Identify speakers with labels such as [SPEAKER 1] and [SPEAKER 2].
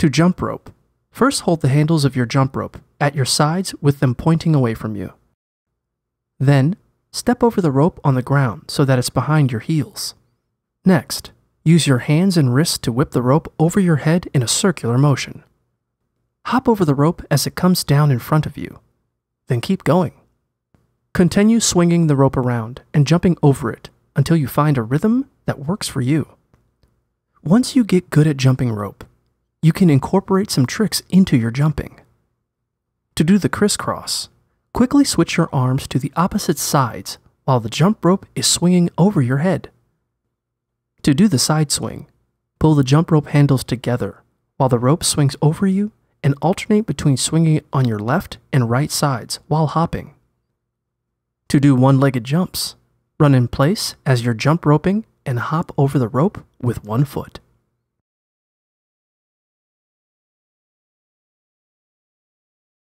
[SPEAKER 1] To jump rope, first hold the handles of your jump rope at your sides with them pointing away from you. Then, step over the rope on the ground so that it's behind your heels. Next, use your hands and wrists to whip the rope over your head in a circular motion. Hop over the rope as it comes down in front of you. Then keep going. Continue swinging the rope around and jumping over it until you find a rhythm that works for you. Once you get good at jumping rope, you can incorporate some tricks into your jumping. To do the crisscross, quickly switch your arms to the opposite sides while the jump rope is swinging over your head. To do the side swing, pull the jump rope handles together while the rope swings over you and alternate between swinging on your left and right sides while hopping. To do one legged jumps, run in place as you're jump roping and hop over the rope with one foot.